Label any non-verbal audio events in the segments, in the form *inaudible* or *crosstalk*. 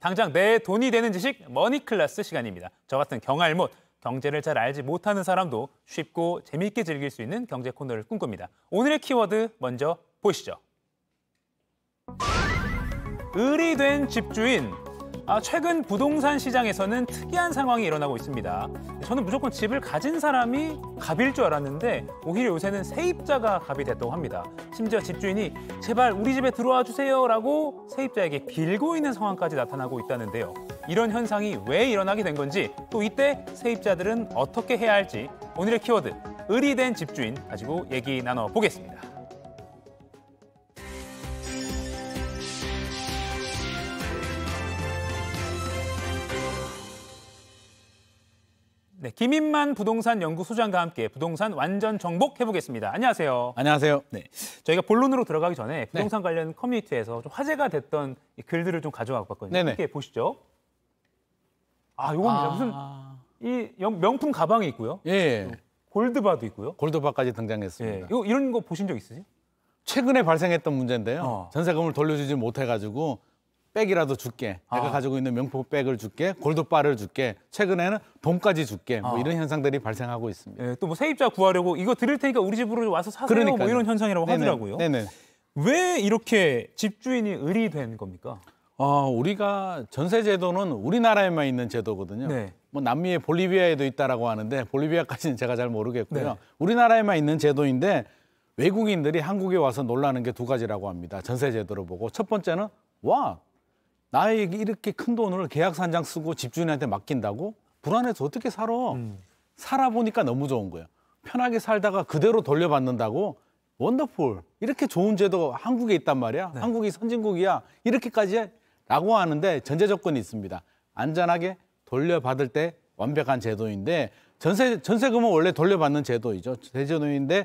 당장 내 돈이 되는 지식 머니클래스 시간입니다. 저 같은 경알못, 경제를 잘 알지 못하는 사람도 쉽고 재미있게 즐길 수 있는 경제 코너를 꿈꿉니다. 오늘의 키워드 먼저 보시죠. 을이 된 집주인 아, 최근 부동산 시장에서는 특이한 상황이 일어나고 있습니다. 저는 무조건 집을 가진 사람이 갑일 줄 알았는데 오히려 요새는 세입자가 갑이 됐다고 합니다. 심지어 집주인이 제발 우리 집에 들어와 주세요라고 세입자에게 빌고 있는 상황까지 나타나고 있다는데요. 이런 현상이 왜 일어나게 된 건지 또 이때 세입자들은 어떻게 해야 할지 오늘의 키워드 의리된 집주인 가지고 얘기 나눠보겠습니다. 김인만 부동산 연구소장과 함께 부동산 완전 정복 해보겠습니다. 안녕하세요. 안녕하세요. 네. 저희가 본론으로 들어가기 전에 네. 부동산 네. 관련 커뮤니티에서 좀 화제가 됐던 글들을 좀 가져와 봤거든요. 네네. 함 보시죠. 아, 요겁니다. 아... 무슨 이 명품 가방이 있고요. 예. 예. 골드바도 있고요. 골드바까지 등장했습니다. 예. 이거 이런 거 보신 적 있으세요? 최근에 발생했던 문제인데요. 어. 전세금을 돌려주지 못해가지고 백이라도 줄게. 아. 내가 가지고 있는 명품 백을 줄게. 골드바를 줄게. 최근에는 돈까지 줄게. 뭐 아. 이런 현상들이 발생하고 있습니다. 예, 또뭐 세입자 구하려고 이거 드릴 테니까 우리 집으로 와서 사세요. 뭐 그러니까요. 뭐 이런 현상이라고 네네. 하더라고요. 네네. 왜 이렇게 집주인이 의리된 겁니까? 어, 우리가 전세 제도는 우리나라에만 있는 제도거든요. 네. 뭐 남미의 볼리비아에도 있다라고 하는데 볼리비아까지는 제가 잘 모르겠고요. 네. 우리나라에만 있는 제도인데 외국인들이 한국에 와서 놀라는 게 두 가지라고 합니다. 전세 제도를 보고 첫 번째는 와 나에게 이렇게 큰 돈을 계약산장 쓰고 집주인한테 맡긴다고 불안해서 어떻게 살아? 음. 살아보니까 너무 좋은 거예요. 편하게 살다가 그대로 돌려받는다고 원더풀 이렇게 좋은 제도 한국에 있단 말이야. 네. 한국이 선진국이야. 이렇게까지라고 해 하는데 전제 조건이 있습니다. 안전하게 돌려받을 때 완벽한 제도인데 전세 전세금은 원래 돌려받는 제도이죠. 제도인데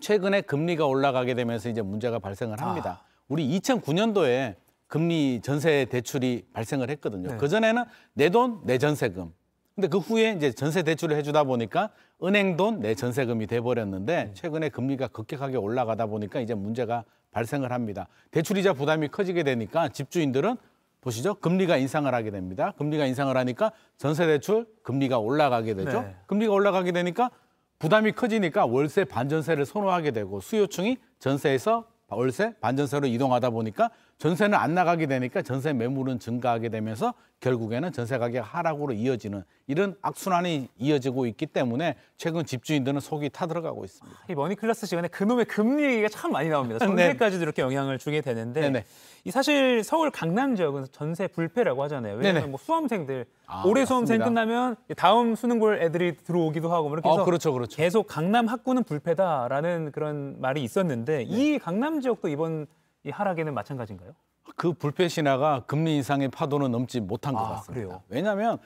최근에 금리가 올라가게 되면서 이제 문제가 발생을 합니다. 아. 우리 2009년도에 금리 전세 대출이 발생을 했거든요. 네. 그전에는 내 돈, 내 전세금. 근데 그 후에 이제 전세 대출을 해주다 보니까 은행 돈, 내 전세금이 돼버렸는데 네. 최근에 금리가 급격하게 올라가다 보니까 이제 문제가 발생을 합니다. 대출이자 부담이 커지게 되니까 집주인들은 보시죠. 금리가 인상을 하게 됩니다. 금리가 인상을 하니까 전세 대출 금리가 올라가게 되죠. 네. 금리가 올라가게 되니까 부담이 커지니까 월세 반전세를 선호하게 되고 수요층이 전세에서 월세 반전세로 이동하다 보니까 전세는 안 나가게 되니까 전세 매물은 증가하게 되면서 결국에는 전세 가격 하락으로 이어지는 이런 악순환이 이어지고 있기 때문에 최근 집주인들은 속이 타들어가고 있습니다. 이 머니클래스 시간에 그놈의 금리 얘기가 참 많이 나옵니다. 전세까지도 *laughs* 네. 이렇게 영향을 주게 되는데 네네. 네. 이 사실 서울 강남 지역은 전세 불패라고 하잖아요. 네, 네. 왜냐하면 뭐 수험생들 아, 올해 수험생 맞습니다. 끝나면 다음 수능 볼 애들이 들어오기도 하고 뭐 이렇게 어, 해서 어, 그렇죠, 그렇죠. 계속 강남 학구는 불패다라는 그런 말이 있었는데 네. 이 강남 지역도 이번 이 하락에는 마찬가지인가요? 그 불패 신화가 금리 인상의 파도는 넘지 못한 것 아, 같습니다. 그래요? 왜냐하면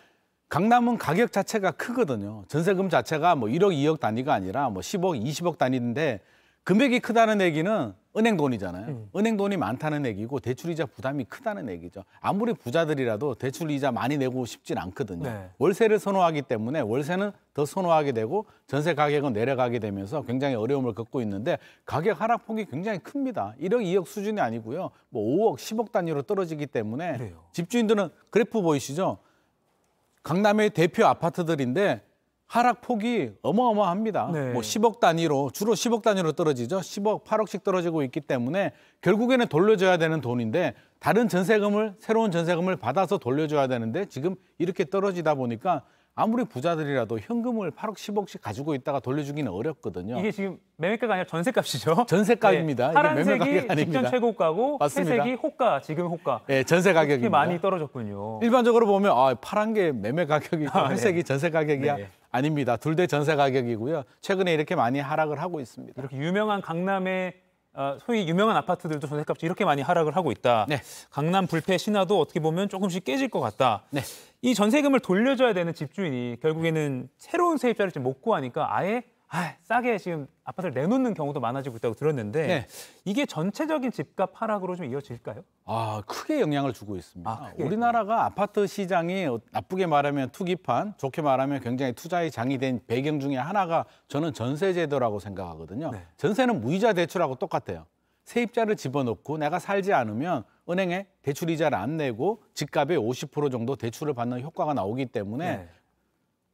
강남은 가격 자체가 크거든요. 전세금 자체가 뭐 1억, 2억 단위가 아니라 뭐 10억, 20억 단위인데 금액이 크다는 얘기는 은행 돈이잖아요. 음. 은행 돈이 많다는 얘기고 대출이자 부담이 크다는 얘기죠. 아무리 부자들이라도 대출이자 많이 내고 싶진 않거든요. 네. 월세를 선호하기 때문에 월세는 더 선호하게 되고 전세 가격은 내려가게 되면서 굉장히 어려움을 겪고 있는데 가격 하락폭이 굉장히 큽니다. 1억, 2억 수준이 아니고요. 뭐 5억, 10억 단위로 떨어지기 때문에 그래요. 집주인들은 그래프 보이시죠? 강남의 대표 아파트들인데 하락폭이 어마어마합니다. 네. 뭐 10억 단위로 주로 10억 단위로 떨어지죠. 10억, 8억씩 떨어지고 있기 때문에 결국에는 돌려줘야 되는 돈인데 다른 전세금을 새로운 전세금을 받아서 돌려줘야 되는데 지금 이렇게 떨어지다 보니까 아무리 부자들이라도 현금을 8억, 10억씩 가지고 있다가 돌려주기는 어렵거든요. 이게 지금 매매가가 아니라 전세값이죠. *laughs* 전세값입니다. 네, 파란색이 아닙니다. 직전 최고가고 맞습니다. 회색이 호가, 지금 호가. 네, 전세 가격이 많이 떨어졌군요. 일반적으로 보면 아, 파란 게 매매 가격이고 아, 예. 회색이 네. 전세 가격이야. 네. 아닙니다. 둘대 전세 가격이고요. 최근에 이렇게 많이 하락을 하고 있습니다. 이렇게 유명한 강남의 어, 소위 유명한 아파트들도 전세값이 이렇게 많이 하락을 하고 있다. 네. 강남 불패 신화도 어떻게 보면 조금씩 깨질 것 같다. 네. 이 전세금을 돌려줘야 되는 집주인이 결국에는 새로운 세입자를 지금 못 구하니까 아예 아, 싸게 지금 아파트를 내놓는 경우도 많아지고 있다고 들었는데 네. 이게 전체적인 집값 하락으로 좀 이어질까요? 아 크게 영향을 주고 있습니다. 아, 우리나라가 아파트 시장이 나쁘게 말하면 투기판, 좋게 말하면 굉장히 투자의 장이 된 배경 중에 하나가 저는 전세 제도라고 생각하거든요. 네. 전세는 무이자 대출하고 똑같아요. 세입자를 집어넣고 내가 살지 않으면 은행에 대출 이자를 안 내고 집값의 50% 정도 대출을 받는 효과가 나오기 때문에 네.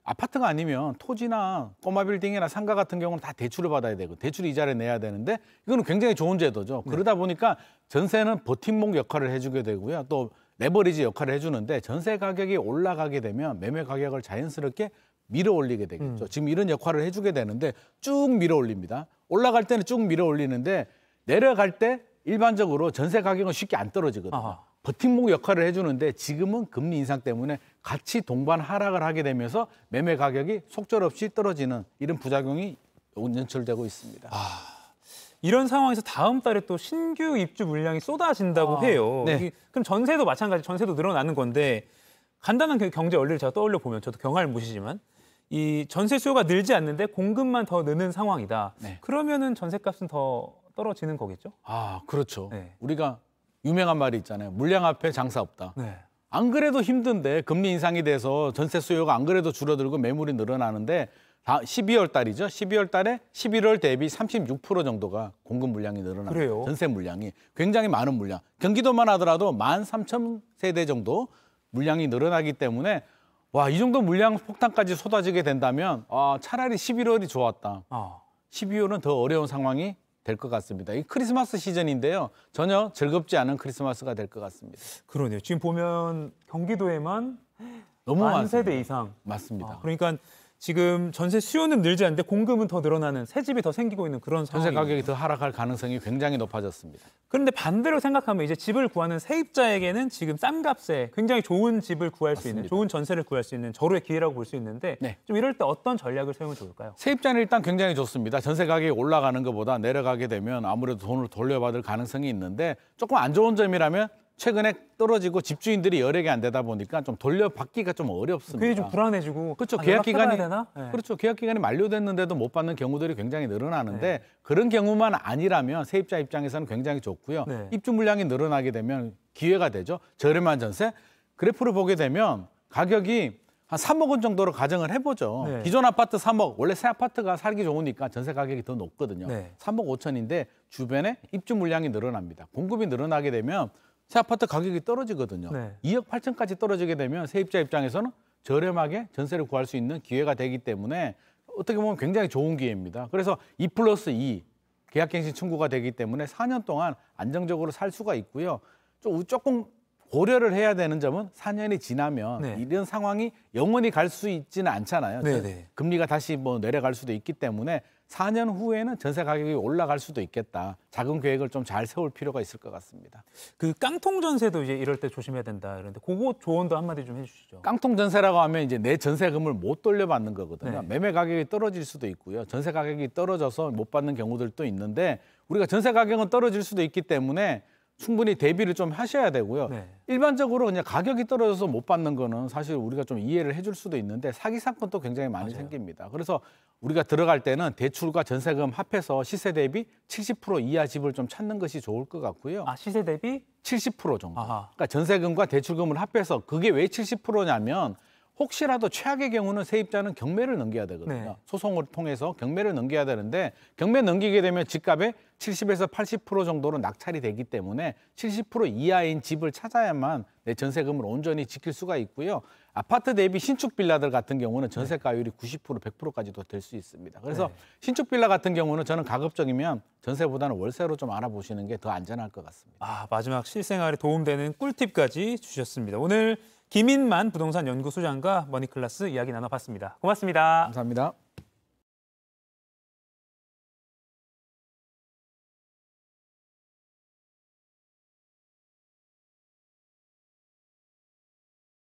아파트가 아니면 토지나 꼬마 빌딩이나 상가 같은 경우는 다 대출을 받아야 되고 대출 이자를 내야 되는데 이거는 굉장히 좋은 제도죠. 네. 그러다 보니까 전세는 버팀목 역할을 해주게 되고요. 또 레버리지 역할을 해주는데 전세 가격이 올라가게 되면 매매 가격을 자연스럽게 밀어 올리게 되겠죠. 음. 지금 이런 역할을 해주게 되는데 쭉 밀어 올립니다. 올라갈 때는 쭉 밀어 올리는데 내려갈 때 일반적으로 전세 가격은 쉽게 안 떨어지거든요. 아하. 버팀목 역할을 해주는데 지금은 금리 인상 때문에 같이 동반 하락을 하게 되면서 매매 가격이 속절없이 떨어지는 이런 부작용이 연출되고 있습니다. 아... 이런 상황에서 다음 달에 또 신규 입주 물량이 쏟아진다고 아, 해요. 네. 그럼 전세도 마찬가지 전세도 늘어나는 건데 간단한 그 경제 원리를 제가 떠올려 보면 저도 경화를 무시지만 이 전세 수요가 늘지 않는데 공급만 더 느는 상황이다. 네. 그러면은 전세값은 더 떨어지는 거겠죠? 아 그렇죠. 네. 우리가 유명한 말이 있잖아요. 물량 앞에 장사 없다. 네. 안 그래도 힘든데 금리 인상이 돼서 전세 수요가 안 그래도 줄어들고 매물이 늘어나는데 다 12월 달이죠. 12월 달에 11월 대비 36% 정도가 공급 물량이 늘어나요. 전세 물량이 굉장히 많은 물량. 경기도만 하더라도 13,000세대 정도 물량이 늘어나기 때문에 와, 이 정도 물량 폭탄까지 쏟아지게 된다면 아, 차라리 11월이 좋았다. 아. 12월은 더 어려운 상황이 될것 같습니다. 이 크리스마스 시즌인데요. 전혀 즐겁지 않은 크리스마스가 될 것 같습니다. 그러네요. 지금 보면 경기도에만 너무 만 세대 이상 맞습니다. 아, 그러니까 지금 전세 수요는 늘지 않는데 공급은 더 늘어나는 새 집이 더 생기고 있는 그런 상황. 전세 가격이 더 하락할 가능성이 굉장히 높아졌습니다. 그런데 반대로 생각하면 이제 집을 구하는 세입자에게는 지금 싼 값에 굉장히 좋은 집을 구할 맞습니다. 수 있는 좋은 전세를 구할 수 있는 절호의 기회라고 볼 수 있는데 네. 좀 이럴 때 어떤 전략을 세우면 좋을까요? 세입자는 일단 굉장히 좋습니다. 전세 가격이 올라가는 것보다 내려가게 되면 아무래도 돈을 돌려받을 가능성이 있는데 조금 안 좋은 점이라면 최근에 떨어지고 집주인들이 열액이 안 되다 보니까 좀 돌려받기가 좀 어렵습니다. 그게 좀 불안해지고 그렇죠. 아, 계약 기간이 네. 그렇죠. 계약 기간이 만료됐는데도 못 받는 경우들이 굉장히 늘어나는데 네. 그런 경우만 아니라면 세입자 입장에서는 굉장히 좋고요. 네. 입주 물량이 늘어나게 되면 기회가 되죠. 저렴한 전세 그래프를 보게 되면 가격이 한 3억 원 정도로 가정을 해보죠. 네. 기존 아파트 3억, 원래 새 아파트가 살기 좋으니까 전세 가격이 더 높거든요. 네. 3억 5천인데 주변에 입주 물량이 늘어납니다. 공급이 늘어나게 되면 새 아파트 가격이 떨어지거든요. 네. 2억 8천까지 떨어지게 되면 세입자 입장에서는 저렴하게 전세를 구할 수 있는 기회가 되기 때문에 어떻게 보면 굉장히 좋은 기회입니다. 그래서 2 플러스 2 계약갱신 청구가 되기 때문에 4년 동안 안정적으로 살 수가 있고요. 조금 고려를 해야 되는 점은 4년이 지나면 네. 이런 상황이 영원히 갈 수 있지는 않잖아요. 네, 네, 금리가 다시 뭐 내려갈 수도 있기 때문에 4년 후에는 전세 가격이 올라갈 수도 있겠다. 자금 계획을 좀 잘 세울 필요가 있을 것 같습니다. 그 깡통 전세도 이제 이럴 때 조심해야 된다. 그런데 그거 조언도 한마디 좀 해주시죠. 깡통 전세라고 하면 이제 내 전세금을 못 돌려받는 거거든요. 네. 매매 가격이 떨어질 수도 있고요. 전세 가격이 떨어져서 못 받는 경우들도 있는데 우리가 전세 가격은 떨어질 수도 있기 때문에 충분히 대비를 좀 하셔야 되고요. 네. 일반적으로 그냥 가격이 떨어져서 못 받는 거는 사실 우리가 좀 이해를 해줄 수도 있는데 사기 사건도 굉장히 많이 맞아요. 생깁니다. 그래서 우리가 들어갈 때는 대출과 전세금 합해서 시세 대비 70% 이하 집을 좀 찾는 것이 좋을 것 같고요. 아 시세 대비 70% 정도. 아하. 그러니까 전세금과 대출금을 합해서 그게 왜 70%냐면 혹시라도 최악의 경우는 세입자는 경매를 넘겨야 되거든요. 네. 소송을 통해서 경매를 넘겨야 되는데 경매 넘기게 되면 집값의 70에서 80% 정도로 낙찰이 되기 때문에 70% 이하인 집을 찾아야만 내 전세금을 온전히 지킬 수가 있고요. 아파트 대비 신축 빌라들 같은 경우는 전세가율이 90% 100%까지도 될 수 있습니다. 그래서 네. 신축 빌라 같은 경우는 저는 가급적이면 전세보다는 월세로 좀 알아보시는 게 더 안전할 것 같습니다. 아 마지막 실생활에 도움되는 꿀팁까지 주셨습니다. 오늘 김인만 부동산 연구소장과 머니클라스 이야기 나눠봤습니다. 고맙습니다. 감사합니다.